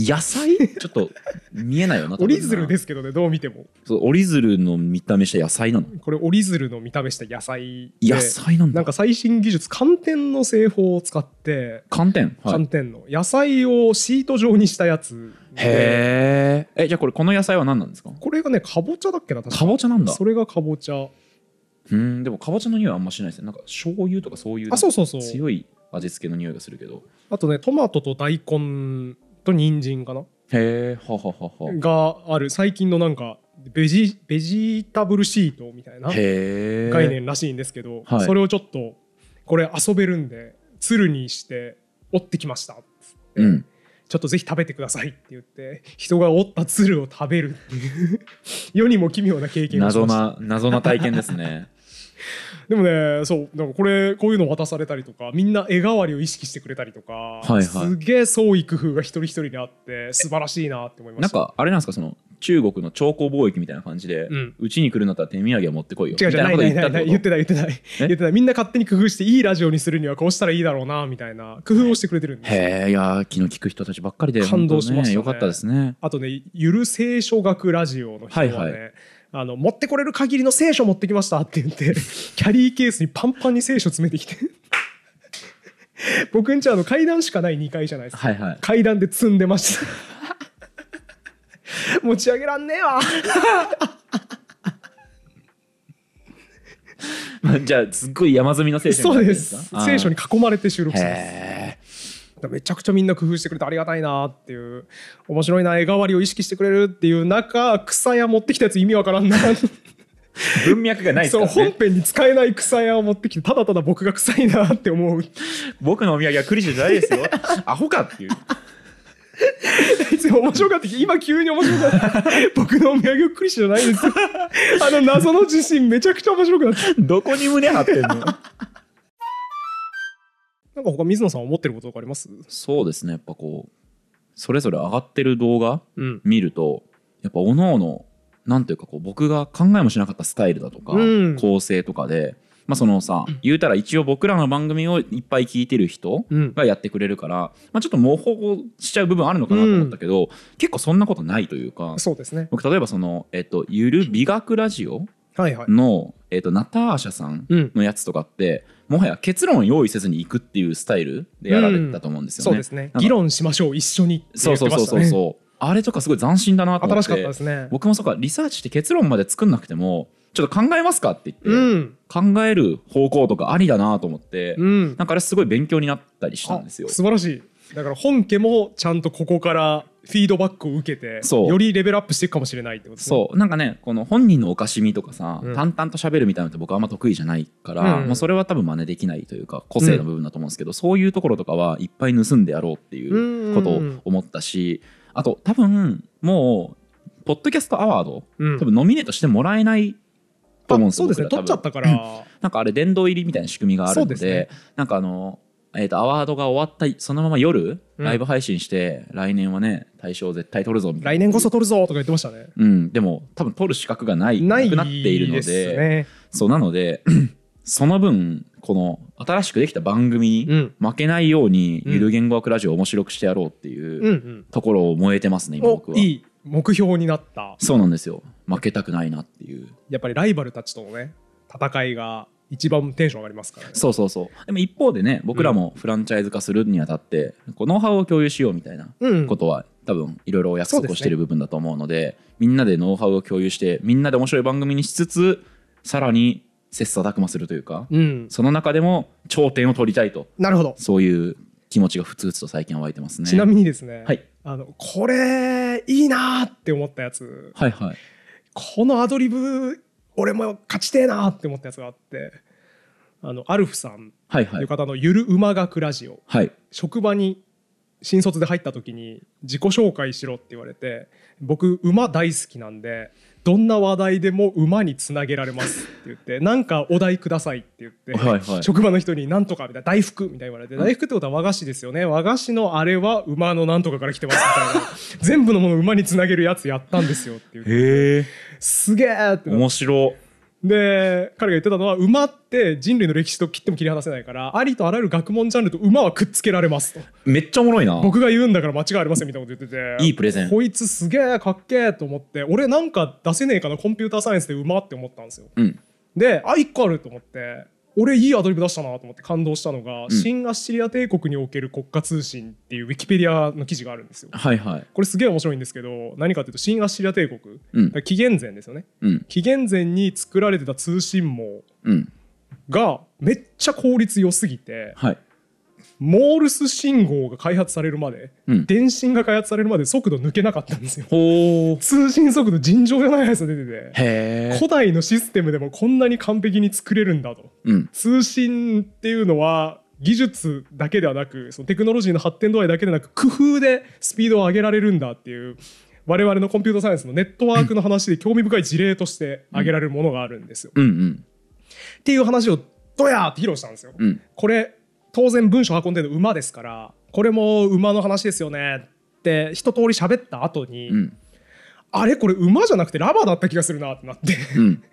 野菜 ちょっと見えないよな折り鶴ですけどねどう見てもそう折り鶴の見た目した野菜なのこれ折り鶴の見た目した野菜野菜なんだなんか最新技術寒天の製法を使って寒天、はい、寒天の野菜をシート状にしたやつへえじゃあこれこの野菜は何なんですかこれがねかぼちゃだっけなかぼちゃなんだそれがかぼちゃうんでもかぼちゃの匂いあんましないですねなんか醤油とかそういうあそうそうそう強い味付けの匂いがするけどあとねトマトと大根と人参かなへはははがある最近のなんかベジベジタブルシートみたいな概念らしいんですけど、はい、それをちょっとこれ遊べるんで鶴にして折ってきましたっっうん、ちょっとぜひ食べてくださいって言って人が折った鶴を食べるっていう 世にも奇妙な経験をしました謎な謎な体験ですね でもねそうかこれこういうの渡されたりとかみんな絵代わりを意識してくれたりとか、はいはい、すげえ創意工夫が一人一人にあって素晴らしいなって思いましたなんかあれなんですかその中国の長江貿易みたいな感じで、うち、ん、に来るんだったら手土産を持ってこいよ違う違うないない言ってない言ってない言ってないみんな勝手に工夫していいラジオにするにはこうしたらいいだろうなみたいな工夫をしてくれてるんですへえいや気の利く人たちばっかりで感動しました、ね、よかったですねあとねゆる聖書学ラジオの人はね、はいはいあの持ってこれる限りの聖書持ってきましたって言って キャリーケースにパンパンに聖書詰めてきて 僕んちあの階段しかない2階じゃないですか、はいはい、階段で積んでました 持ち上げらんねえわまあ、じゃあすっごい山積みの聖書そうです聖書に囲まれて収録してますめちゃくちゃみんな工夫してくれてありがたいなっていう面白いな絵代わりを意識してくれるっていう中草屋持ってきたやつ意味わからんな文脈がないですから、ね、本編に使えない草屋を持ってきてただただ僕が臭いなって思う僕のお土産はクリシェじゃないですよアホかっていう。いつ面白かった今急に面白かった僕のお土産をクリシじゃないですよあの謎の自信めちゃくちゃ面白くなったどこに胸張ってんのなんか他水野さん思ってることとかありますそうですねやっぱこうそれぞれ上がってる動画見ると、うん、やっぱおのおのなんていうかこう僕が考えもしなかったスタイルだとか、うん、構成とかで。まあ、そのさ、言うたら一応僕らの番組をいっぱい聞いてる人がやってくれるから、うん、まあ、ちょっと模倣しちゃう部分あるのかなと思ったけど、うん、結構そんなことないというかそうです、ね、僕例えばその、えっと「ゆる美学ラジオ」の、えーと、ナターシャさんのやつとかって、うん、もはや結論用意せずにいくっていうスタイルでやられたと思うんですよね。うん、そうですね議論しましょう一緒にって言ってました、ね、そうそうそうそうあれとかすごい斬新だなと思って、ね、僕もそうかリサーチって結論まで作んなくてもちょっと考えますかって言って、うん、考える方向とかありだなと思って、うん、なんかあれすごい勉強になったりしたんですよ。素晴らしいだから本家もちゃんとここからフィードバックを受けてよりレベルアップしていくかもしれないってことねそうなんかねこの本人のおかしみとかさ、うん、淡々としゃべるみたいなのって僕はあんま得意じゃないから、うん、まあ、それは多分真似できないというか個性の部分だと思うんですけど、うん、そういうところとかはいっぱい盗んでやろうっていうことを思ったし、あと多分もうポッドキャストアワード、多分ノミネートしてもらえないと思うんですよそうですね取っちゃったからなんかあれ殿堂入りみたいな仕組みがあるのでで、ね、なんかあのえー、とアワードが終わったそのまま夜、ライブ配信して来年はね大賞絶対取るぞみたいな来年こそ取るぞとか言ってましたねうんでも多分取る資格がないなくなっているのででね、そうなので その分この新しくできた番組に負けないように「ゆる言語学ラジオ」面白くしてやろうっていうところを燃えてますね今僕は。いい目標になったそうなんですよ負けたくないなっていうやっぱりライバルたちとのね戦いが一番テンション上がりますから、ね、そうそうそうでも一方でね僕らもフランチャイズ化するにあたって、うん、こうノウハウを共有しようみたいなことは、多分いろいろお約束をしてる部分だと思うので、ね、みんなでノウハウを共有してみんなで面白い番組にしつつさらに切磋琢磨するというか、うん、その中でも頂点を取りたいとなるほどそういう気持ちがふつふつと最近湧いてますねちなみにですね、はい、あのこれいいなって思ったやつはいはいこのアドリブ俺も勝ちてえなって思ったやつがあってあのアルフさんという方の「ゆる馬がくラジオ」はい、職場に新卒で入った時に自己紹介しろって言われて僕馬大好きなんでどんな話題でも馬につなげられます」って言って「なんかお題ください」って言って、はいはい、職場の人に「なんとか」みたいな「大福」みたいな言われて「大福ってことは和菓子ですよね和菓子のあれは馬のなんとかから来てます」みたいな全部のものを馬につなげるやつやったんですよって言ってすげえって面白で彼が言ってたのは馬って人類の歴史と切っても切り離せないからありとあらゆる学問ジャンルと馬はくっつけられますとめっちゃおもろいな僕が言うんだから間違いありませんみたいなこと言ってていいプレゼンこいつすげえかっけえと思って俺なんか出せねえかなコンピューターサイエンスで馬って思ったんですよ、うん、であ一1個あると思って俺いいアドリブ出したなと思って感動したのが、うん、新アッシリア帝国における国家通信っていうウィキペディアの記事があるんですよ。はいはい、これすげえ面白いんですけど何かというと新アッシリア帝国、うん、紀元前ですよね、うん、紀元前に作られてた通信網がめっちゃ効率良すぎて、はい、モールス信号が開発されるまで、うん電信が開発されるまで速度抜けなかったんですよ通信速度尋常じゃない速さ出てて古代のシステムでもこんなに完璧に作れるんだとうん通信っていうのは技術だけではなくそのテクノロジーの発展度合いだけでなく工夫でスピードを上げられるんだっていう我々のコンピューターサイエンスのネットワークの話で興味深い事例として挙げられるものがあるんですよ。っていう話をドヤーって披露したんですよ。うんこれ当然文章運んでるの馬ですからこれも馬の話ですよねって一通り喋った後に、うん、あれこれ馬じゃなくてラバーだった気がするなってなって、うん、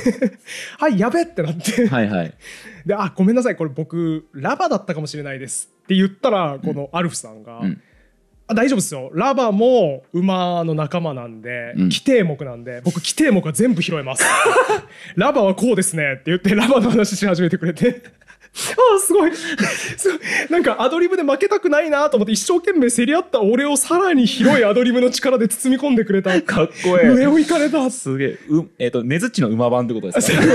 はいやべってなってはい、はい、であごめんなさいこれ僕ラバーだったかもしれないですって言ったらこのアルフさんが、うん、あ大丈夫ですよラバーも馬の仲間なんで規定目なんで、僕規定目は全部拾えます ラバーはこうですねって言ってラバーの話し始めてくれてあすごいすごいなんかアドリブで負けたくないなと思って一生懸命競り合った俺をさらに広いアドリブの力で包み込んでくれたかっこええ上を行かれたすげえうえっ、ー、とねずっちの馬番ってことですか、ね、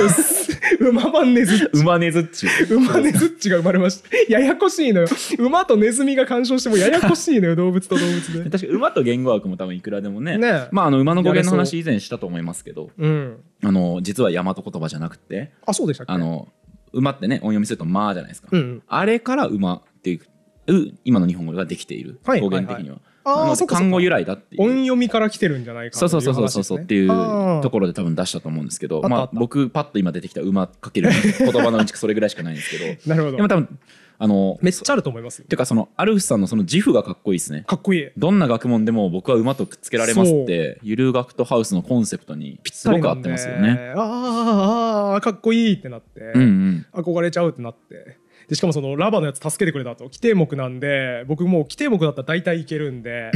馬番ねずっち馬ねずっち馬ねずっちが生まれましたややこしいのよ馬とネズミが干渉してもややこしいのよ動物と動物で確か馬と言語学も多分いくらでもねねまああの馬の語源の話以前したと思いますけど、うん、あの実は大和言葉じゃなくてあそうでしたっけあの馬ってね音読みすると「ま」じゃないですか、うんあれから馬っていう今の日本語ができている、表現方言的には。はいはいああ、看護由来だっていう音読みから来てるんじゃないかそうそうそうそうそうっていうところで多分出したと思うんですけどまあ僕パッと今出てきた馬かける言葉のうちそれぐらいしかないんですけど なるほどでも多分あのめっちゃあると思いますていうかそのアルフさんのその自負がかっこいいですねかっこいいどんな学問でも僕は馬とくっつけられますってゆる学とハウスのコンセプトにすごく合ってますよねああかっこいいってなって、うんうん、憧れちゃうってなってでしかもそのラバのやつ助けてくれたと規定目なんで僕もう規定目だったら大体いけるんで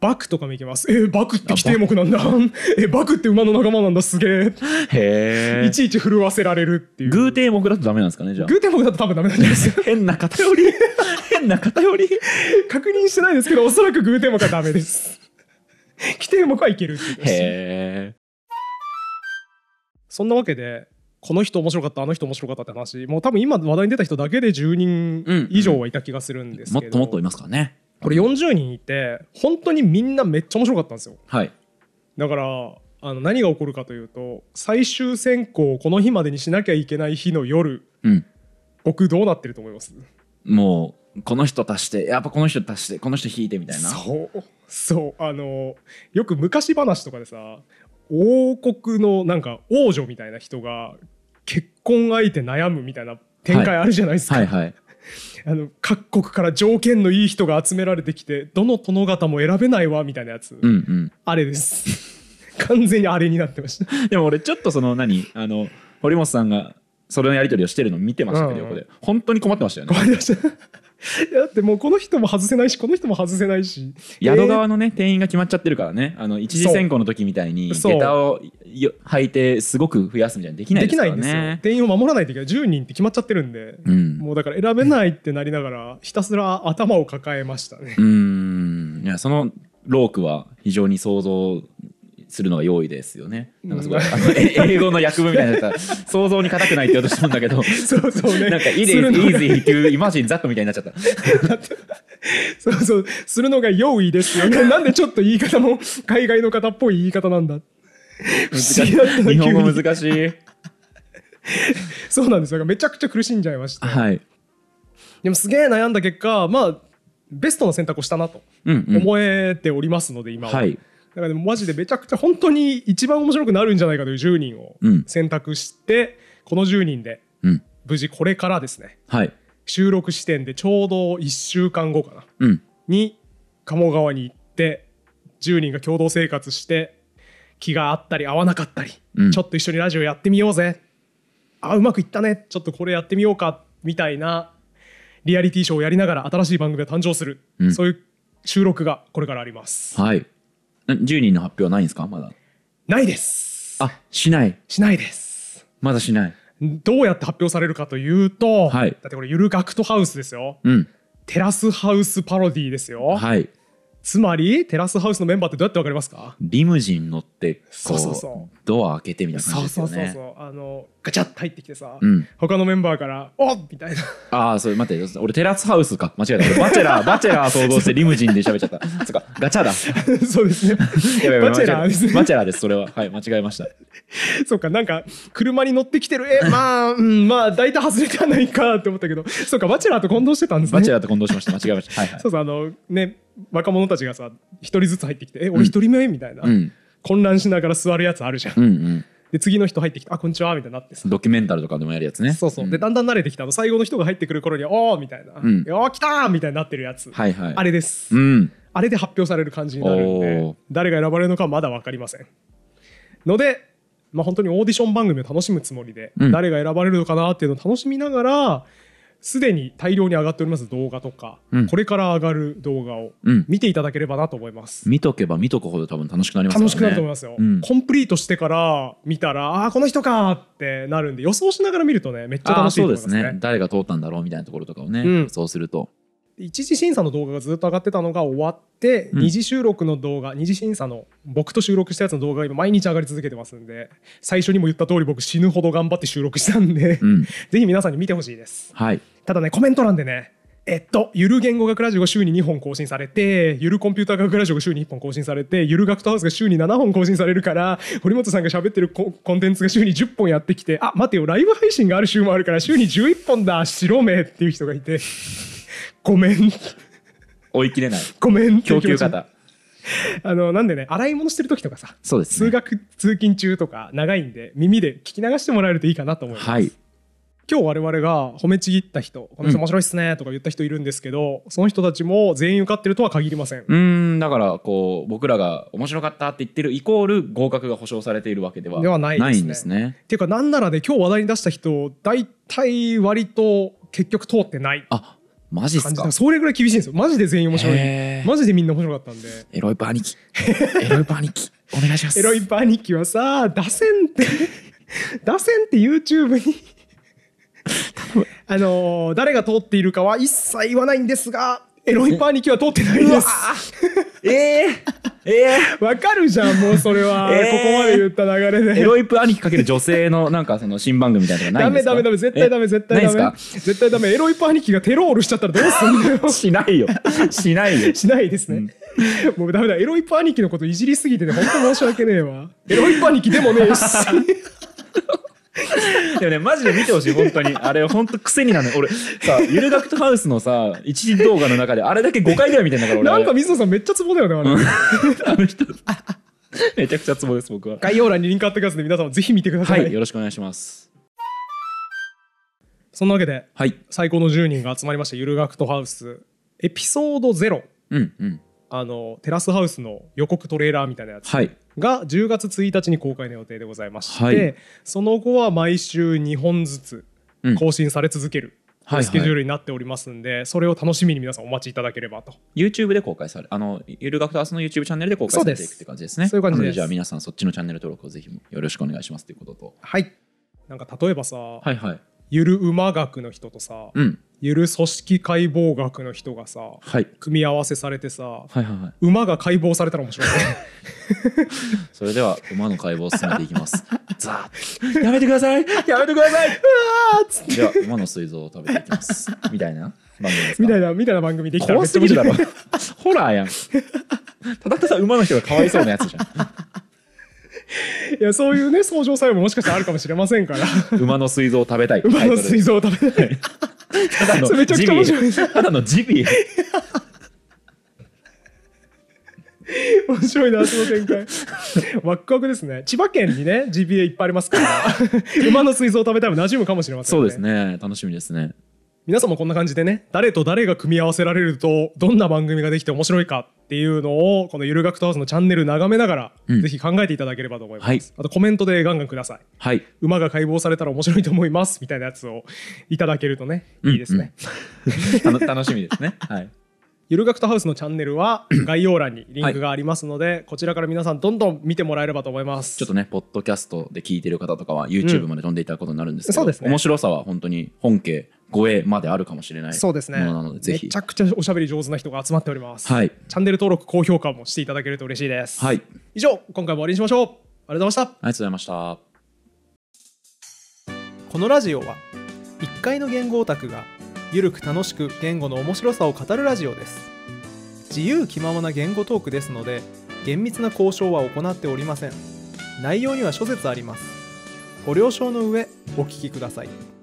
バクとかもいけますえー、バクって規定目なんだ えバクって馬の仲間なんだすげえへえいちいち震わせられるっていう偶定目だとダメなんですかねじゃあ偶定目だと多分ダメなんじゃないですか 変な偏り 変な偏り確認してないですけどおそらく偶定目はダメです規定目はいけるっていうへえそんなわけでこの人面白かったあの人面白かったって話もう多分今話題に出た人だけで10人以上はいた気がするんですけど、うんうん、もっともっといますからねこれ40人いて本当にみんなめっちゃ面白かったんですよ、はい、だからあの何が起こるかというと最終選考をこの日までにしなきゃいけない日の夜、うん、僕どうなってると思いますもうこの人足してやっぱこの人足してこの人引いてみたいなそうそうあのよく昔話とかでさ王国のなんか王女みたいな人が婚相手悩むみたいな展開あるじゃないですか。はいはいはい、あの各国から条件のいい人が集められてきてどの殿方も選べないわみたいなやつ、うんうん、あれです 完全にあれになってました でも俺ちょっとその何あの堀本さんがそれのやり取りをしてるの見てましたけど、うんうん、横で本当に困ってましたよね困りました だってもうこの人も外せないしこの人も外せないし宿側のね、店員が決まっちゃってるからねあの一次選考の時みたいに下駄を履いてすごく増やすみたいできないでできないんですよね。店員を守らないといけない10人って決まっちゃってるんで、うんもうだから選べないってなりながらひたすら頭を抱えましたねうんいやそのロークは非常に想像するのが容易ですよね。なんかすごい、あの英語の訳文みたいなやつは想像に固くないって言おうとしたんだけどそうそう、ね、なんか「イデイイーズイ」っていうイマジンザットみたいになっちゃった。そうそうするのが用意ですよね。なんでちょっと言い方も海外の方っぽい言い方なんだ。不思議だった日本語難しい。そうなんですよ。めちゃくちゃ苦しんじゃいました。はい。でもすげえ悩んだ結果、まあベストの選択をしたなと思えておりますので、うんうん、今は。はいだからマジでめちゃくちゃ本当に一番面白くなるんじゃないかという10人を選択して、うん、この10人で無事これからですね、はい、収録時点でちょうど1週間後かな、うん、に鴨川に行って10人が共同生活して気が合ったり合わなかったり、うん、ちょっと一緒にラジオやってみようぜあうまくいったねちょっとこれやってみようかみたいなリアリティショーをやりながら新しい番組が誕生する、うん、そういう収録がこれからあります。はい10人の発表はないんですかまだないですあしないしないですまだしないどうやって発表されるかというと、はい、だってこれゆるガクトハウスですよ、うん、テラスハウスパロディですよ、はい、つまりテラスハウスのメンバーってどうやってわかりますかリムジン乗ってそうそうそうドア開けてみたいな感じですよねそうそうそうそうあのガチャッと入ってきてさ、うん、他のメンバーから「おっ!」みたいなああそれ待って俺テラスハウスか間違えたバチェラー バチェラー想像してリムジンで喋っちゃったそっかガチャだ そうですねバチェラーですバチェラーですそれははい間違えましたそうかなんか車に乗ってきてるえまあ、うん、まあ大体外れてはないかって思ったけどそうかバチェラーと混同してたんですねバチェラーと混同しました間違えましたはい、はい、そうそうあのね若者たちがさ一人ずつ入ってきて「え俺一人目?」みたいな、うん、混乱しながら座るやつあるじゃん。うんうんで次の人入ってきて「あこんにちは」みたいになってさドキュメンタルとかでもやるやつねそうそう、うん、でだんだん慣れてきたの最後の人が入ってくる頃に「おお」みたいな「うん、よ来た!」みたいになってるやつ、はいはい、あれです、うん、あれで発表される感じになるんで誰が選ばれるのかまだ分かりませんのでまあ本当にオーディション番組を楽しむつもりで、うん、誰が選ばれるのかなっていうのを楽しみながらすでに大量に上がっております動画とか、うん、これから上がる動画を見ていただければなと思います、見とけば見とくほど多分楽しくなります、ね、楽しくなると思いますよ、うん、コンプリートしてから見たらああこの人かってなるんで予想しながら見るとねめっちゃ楽しいと思いますね、ね、誰が通ったんだろうみたいなところとかをね、そうすると一次審査の動画がずっと上がってたのが終わって二次収録の動画、二次審査の僕と収録したやつの動画が今毎日上がり続けてますんで最初にも言った通り僕死ぬほど頑張って収録したんで、うん、ぜひ皆さんに見てほしいです、はい、ただねコメント欄でねえっと、ゆる言語学ラジオが週に2本更新されて、ゆるコンピューター学ラジオが週に1本更新されて、ゆる学徒ハウスが週に7本更新されるから、堀本さんが喋ってるコンテンツが週に10本やってきて、あ、待てよ、ライブ配信がある週もあるから、週に11本だ、白目っていう人がいて。ごめん追い切れないごめん供給方あのなんでね洗い物してる時とかさそうです、ね、通学通勤中とか長いんで耳で聞き流してもらえるといいかなと思います、はい、今日我々が褒めちぎった人この人面白いっすねとか言った人いるんですけど、うん、その人たちも全員受かってるとは限りませんうんだからこう僕らが面白かったって言ってるイコール合格が保証されているわけではないですね。ないですねっていうかなんならね今日話題に出した人大体割と結局通ってないあマジっすかそれぐらい厳しいんですよマジで全員面白いマジでみんな面白かったんでエロイパ兄貴エロイパ兄貴お願いしますエロイパ兄貴はさ打線って打線 って YouTube にあのー、誰が通っているかは一切言わないんですがエロイパ兄貴は通ってないです。えええー、わかるじゃん、もうそれは。えー、ここまで言った流れで。エロイプ兄貴かける女性のなんかその新番組みたいなのがないんですかダメダメダメ、絶対ダメ、絶対ダメ。絶対ダメ。エロイプ兄貴がテロールしちゃったらどうすんのよ。しないよ。しないよ。しないですね。うん、もうダメだ。エロイプ兄貴のこといじりすぎてね、本当申し訳ねえわ。エロイプ兄貴でもねえし。でもね、マジで見てほしい、本当に。あれ、本当癖になる俺、さ、ゆるがくとハウスのさ、一時動画の中で、あれだけ5回ぐらい見てんだから、俺。なんか水野さんめっちゃツボだよね、あれ。あの人。めちゃくちゃツボです、僕は。概要欄にリンク貼ってください皆さんもぜひ見てください。はい、よろしくお願いします。そんなわけで、はい、最高の10人が集まりました、ゆるがくとハウス、エピソード0。うんうん。あのテラスハウスの予告トレーラーみたいなやつが10月1日に公開の予定でございまして、はい、その後は毎週2本ずつ更新され続ける、うん、スケジュールになっておりますんで、それを楽しみに皆さんお待ちいただければと YouTube で公開されあのゆる学と明日の YouTube チャンネルで公開されていくって感じですねそういう感じですじゃあ皆さんそっちのチャンネル登録をぜひよろしくお願いしますということとはいなんか例えばさ、はいはい、ゆる馬学の人とさ、うん、ゆる組織解剖学の人がさ、はい、組み合わせされてさ、はいはいはい、馬が解剖されたら面白い、ね、それでは馬の解剖を進めていきます ザーやめてくださいやめてくださいうわっってでは馬の膵臓を食べていきますみたいな番組みたいなみたいな番組できたら面白いだろ ホラーやんただただ馬の人がかわいそうなやつじゃんいやそういうね相乗作用ももしかしたらあるかもしれませんから馬の膵臓を食べたい馬の膵臓を食べたいただのめちゃくちゃ面白いですただのジビエ面白いなその展開ワクワクですね千葉県にねジビエいっぱいありますから 馬の水槽を食べたら馴染むかもしれません、ね、そうですね楽しみですね皆さんもこんな感じでね誰と誰が組み合わせられるとどんな番組ができて面白いかっていうのをこのゆる学とわずのチャンネル眺めながら、うん、ぜひ考えていただければと思います、はい、あとコメントでガンガンください、はい、馬が解剖されたら面白いと思いますみたいなやつをいただけるとねいいですね、うんうん、楽しみですねはいゆる学徒ハウスのチャンネルは 概要欄にリンクがありますので、はい、こちらから皆さんどんどん見てもらえればと思いますちょっとねポッドキャストで聞いてる方とかは YouTube まで飛んでいただくことになるんですけど、うんね、面白さは本当に本家護衛まであるかもしれないそうですねなのでぜめちゃくちゃおしゃべり上手な人が集まっております、はい、チャンネル登録高評価もしていただけると嬉しいです、はい、以上今回も終わりにしましょうありがとうございましたありがとうございましたこのラジオは1階の言語オタクがゆるく楽しく言語の面白さを語るラジオです自由気ままな言語トークですので厳密な交渉は行っておりません内容には諸説ありますご了承の上お聞きください